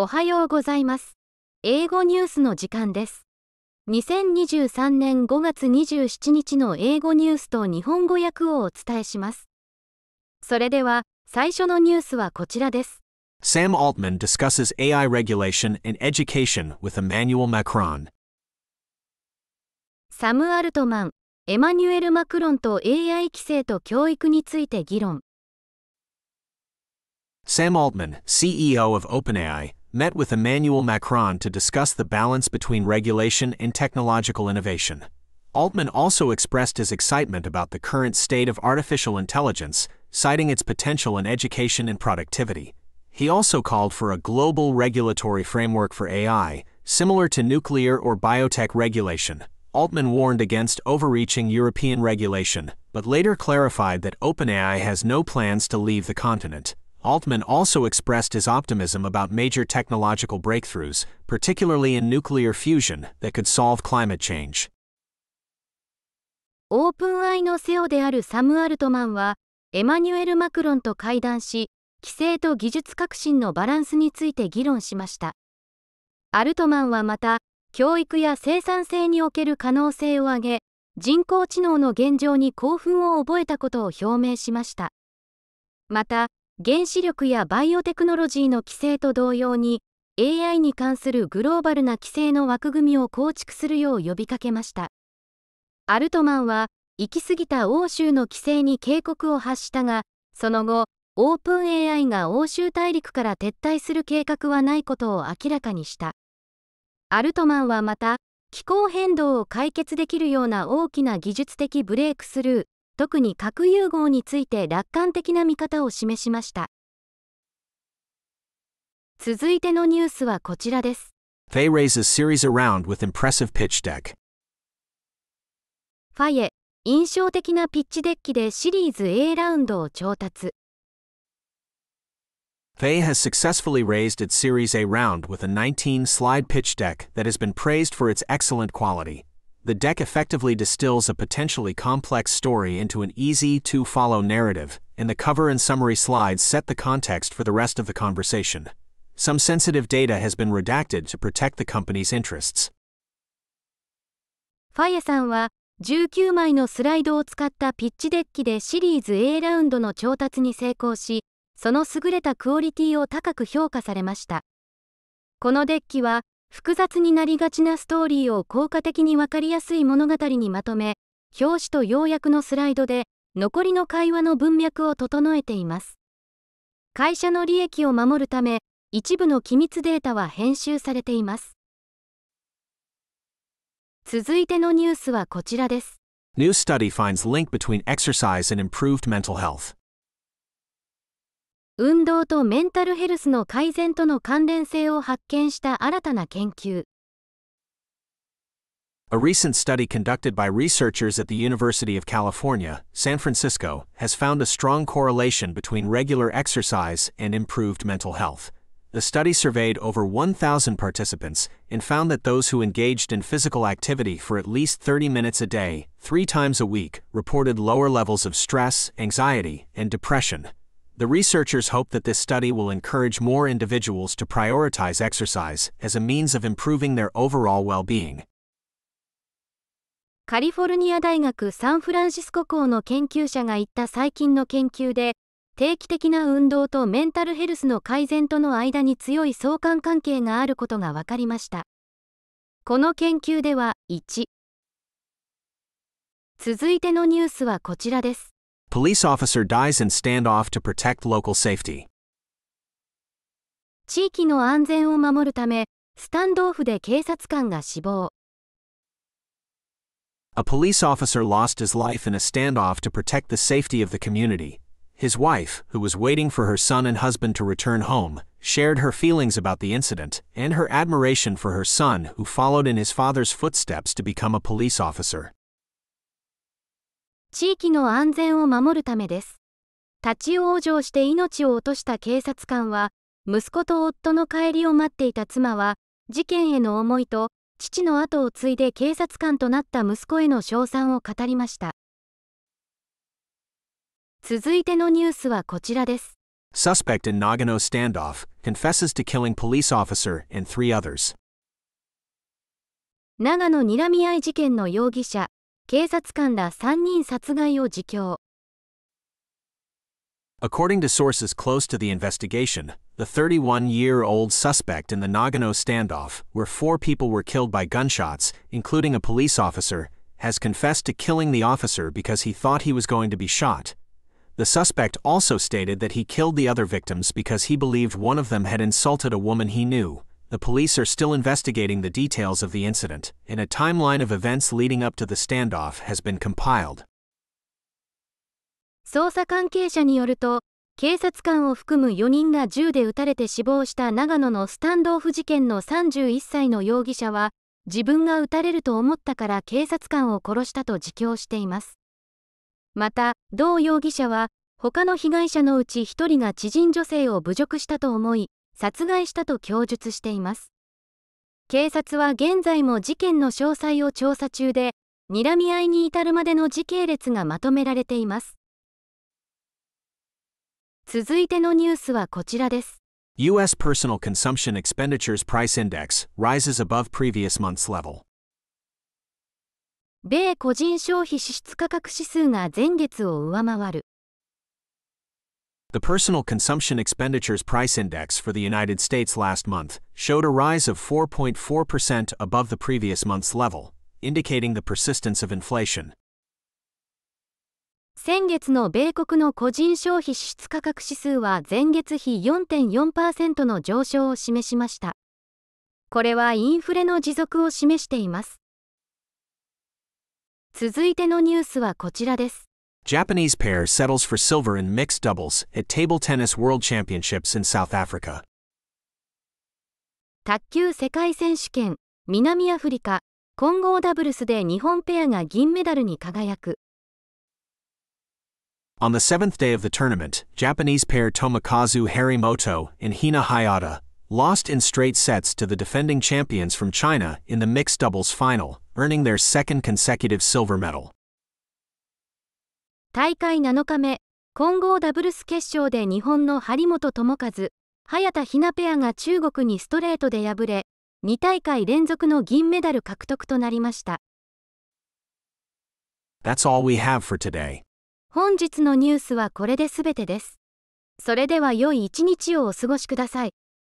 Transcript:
おはようございます。英語ニュースの時間です。2023年5月27日の英語ニュースと日本語訳をお伝えします。それでは、最初のニュースはこちらです。Sam Altman discusses AI regulation n education with Emmanuel Macron. サム・アルトマン、エマニュエル・マクロンと AI 規制と教育について議論。Sam Altman, CEO of OpenAI, met with Emmanuel Macron to discuss the balance between regulation and technological innovation. Altman also expressed his excitement about the current state of artificial intelligence, citing its potential in education and productivity. He also called for a global regulatory framework for AI, similar to nuclear or biotech regulation. Altman warned against overreaching European regulation, but later clarified that OpenAI has no plans to leave the continent. Altman also expressed his optimism about major technological breakthroughs, particularly in nuclear fusion, that could solve climate change. オープンアイの c e であるサム・アルトマンは、エマニュエル・マクロンと会談し、規制と技術革新のバランスについて議論しました。アルトマンはまた、教育や生産性における可能性を上げ、人工知能の現状に興奮を覚えたことを表明しました。また、原子力やバイオテクノロジーの規制と同様に AI に関するグローバルな規制の枠組みを構築するよう呼びかけましたアルトマンは行き過ぎた欧州の規制に警告を発したがその後オープン AI が欧州大陸から撤退する計画はないことを明らかにしたアルトマンはまた気候変動を解決できるような大きな技術的ブレイクスルー特に核融合について楽観的な見方を示しました続いてのニュースはこちらです Fay raises series around with impressive pitch deck ファイエ印象的なピッチデッキでシリーズ A ラウンドを調達 Fay has successfully raised its Series A round with a 19 slide pitch deck that has been praised for its excellent quality. the deck effectively distills a potentially complex story into an easy to follow narrative, and the cover and summary slides set the context for the rest of the conversation. Some sensitive data has been redacted to protect the company's interests. ファイエさんは19枚のスライドを使ったピッチデッキでシリーズ A ラウンドの調達に成功し、その優れたクオリティを高く評価されました。このデッキは複雑になりがちなストーリーを効果的にわかりやすい物語にまとめ、表紙と要約のスライドで、残りの会話の文脈を整えています。会社の利益を守るため、一部の機密データは編集されています。続いてのニュースはこちらです。New study finds link between exercise and improved mental health. 運動とメンタルヘルスの改善との関連性を発見した新たな研究。A recent study conducted by researchers at the University of California, San Francisco, has found a strong correlation between regular exercise and improved mental health. The study surveyed over 1,000 participants and found that those who engaged in physical activity for at least 30 minutes a day, three times a week, reported lower levels of stress, anxiety, and depression The researchers hope that this study will encourage more individuals to prioritize exercise as a means of improving their overall well-being. カリフォルニア大学サンフランシスコ校の研究者が言った最近の研究で、定期的な運動とメンタルヘルスの改善との間に強い相関関係があることが分かりました。この研究では、1。続いてのニュースはこちらです。Police officer dies in standoff to protect local safety. 地域の安全を守るため、スタンドオフで警察官が死亡。A police officer lost his life in a standoff to protect the safety of the community. His wife, who was waiting for her son and husband to return home, shared her feelings about the incident and her admiration for her son, who followed in his father's footsteps to become a police officer. 地域の安全を守るためです。立ち往生して命を落とした警察官は、息子と夫の帰りを待っていた妻は、事件への思いと、父の後を継いで警察官となった息子への称賛を語りました。続いてのニュースはこちらです。Suspect in Nagano standoff confesses to killing police officer and three others. 長野にらみ合い事件の容疑者、警察官ら3人殺害を自供。According to sources close to the investigation, the 31 year old suspect in the Nagano standoff, where four people were killed by gunshots, including a police officer, has confessed to killing the officer because he thought he was going to be shot. The suspect also stated that he killed the other victims because he believed one of them had insulted a woman he knew. the police are still investigating the details of the incident, and a timeline of events leading up to the standoff has been compiled. 捜査関係者によると、警察官を含む4人が銃で撃たれて死亡した長野のスタンドオフ事件の31歳の容疑者は、自分が撃たれると思ったから警察官を殺したと自供しています。また、同容疑者は、他の被害者のうち1人が知人女性を侮辱したと思い、殺害したと供述しています警察は現在も事件の詳細を調査中で睨み合いに至るまでの時系列がまとめられています続いてのニュースはこちらです U.S. personal consumption expenditures price index rises above previous month's level 米個人消費支出価格指数が前月を上回る The Personal Consumption Expenditures Price Index for the United States last month showed a rise of 4.4% above the previous month's level, indicating the persistence of inflation. 先月の米国の個人消費支出価格指数は前月比4.4%の上昇を示しました。これはインフレの持続を示しています。続いてのニュースはこちらです。Japanese pair settles for silver in mixed doubles at Table Tennis World Championships in South Africa. 卓球世界選手権南アフリカ混合ダブルスで日本ペアが銀メダルに輝く。On the seventh day of the tournament, Japanese pair Tomokazu Harimoto and Hina Hayata lost in straight sets to the defending champions from China in the mixed doubles final, earning their second consecutive silver medal. 大会7日目、混合ダブルス決勝で日本の張本智和、早田ひなペアが中国にストレートで敗れ、2大会連続の銀メダル獲得となりました。本日のニュースはこれで全てです。それでは良い一日をお過ごしください。